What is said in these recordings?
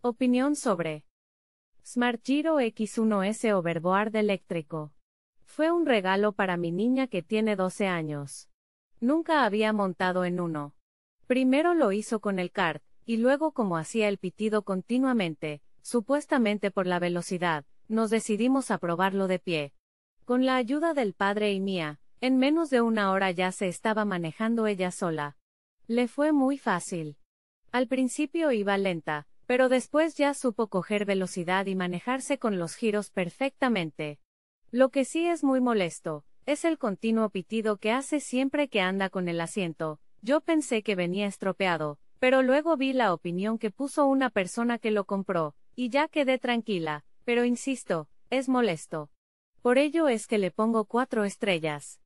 Opinión sobre Smart Giro X1S Overboard eléctrico. Fue un regalo para mi niña que tiene 12 años. Nunca había montado en uno. Primero lo hizo con el kart, y luego como hacía el pitido continuamente, supuestamente por la velocidad, nos decidimos a probarlo de pie. Con la ayuda del padre y mía, en menos de una hora ya se estaba manejando ella sola. Le fue muy fácil. Al principio iba lenta, pero después ya supo coger velocidad y manejarse con los giros perfectamente. Lo que sí es muy molesto, es el continuo pitido que hace siempre que anda con el asiento. Yo pensé que venía estropeado, pero luego vi la opinión que puso una persona que lo compró, y ya quedé tranquila, pero insisto, es molesto. Por ello es que le pongo cuatro estrellas.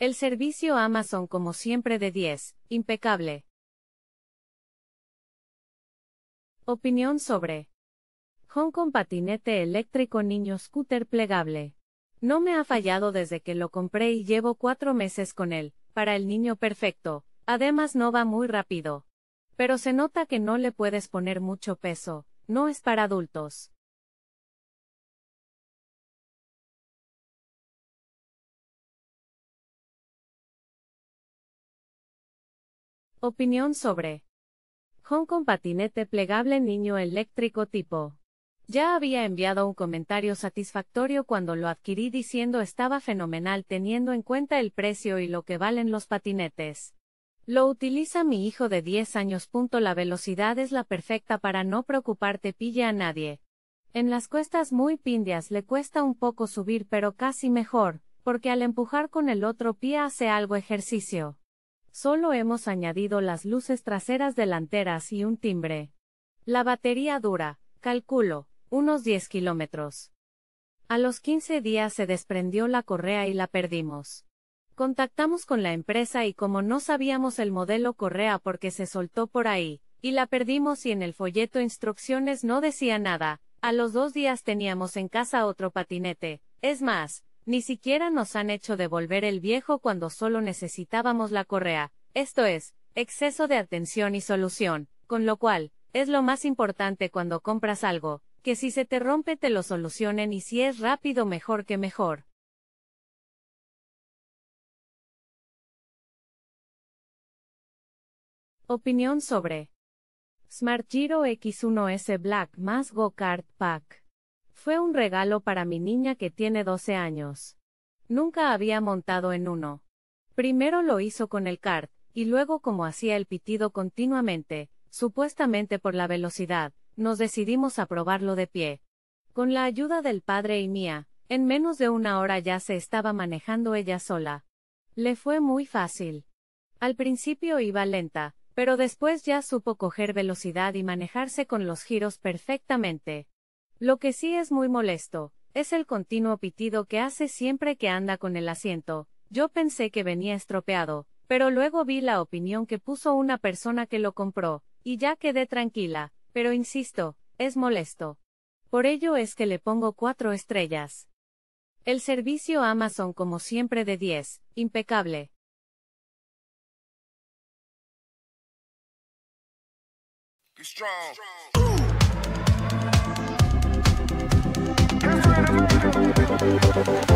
El servicio Amazon como siempre de 10, impecable. Opinión sobre Hong Kong patinete eléctrico niño scooter plegable. No me ha fallado desde que lo compré y llevo cuatro meses con él, para el niño perfecto, además no va muy rápido. Pero se nota que no le puedes poner mucho peso, no es para adultos. Opinión sobre Hong Kong patinete plegable niño eléctrico tipo. Ya había enviado un comentario satisfactorio cuando lo adquirí diciendo estaba fenomenal teniendo en cuenta el precio y lo que valen los patinetes. Lo utiliza mi hijo de 10 años. La velocidad es la perfecta para no preocuparte pille a nadie. En las cuestas muy pindias le cuesta un poco subir pero casi mejor, porque al empujar con el otro pie hace algo ejercicio. Solo hemos añadido las luces traseras delanteras y un timbre. La batería dura, calculo, unos 10 kilómetros. A los 15 días se desprendió la correa y la perdimos. Contactamos con la empresa y como no sabíamos el modelo correa porque se soltó por ahí, y la perdimos y en el folleto instrucciones no decía nada, a los dos días teníamos en casa otro patinete, es más, ni siquiera nos han hecho devolver el viejo cuando solo necesitábamos la correa, esto es, exceso de atención y solución, con lo cual, es lo más importante cuando compras algo, que si se te rompe te lo solucionen y si es rápido mejor que mejor. Opinión sobre Smart Giro X1S Black más Go Kart Pack fue un regalo para mi niña que tiene 12 años. Nunca había montado en uno. Primero lo hizo con el kart, y luego como hacía el pitido continuamente, supuestamente por la velocidad, nos decidimos a probarlo de pie. Con la ayuda del padre y mía, en menos de una hora ya se estaba manejando ella sola. Le fue muy fácil. Al principio iba lenta, pero después ya supo coger velocidad y manejarse con los giros perfectamente. Lo que sí es muy molesto, es el continuo pitido que hace siempre que anda con el asiento. Yo pensé que venía estropeado, pero luego vi la opinión que puso una persona que lo compró, y ya quedé tranquila, pero insisto, es molesto. Por ello es que le pongo cuatro estrellas. El servicio Amazon como siempre de 10, impecable. thank you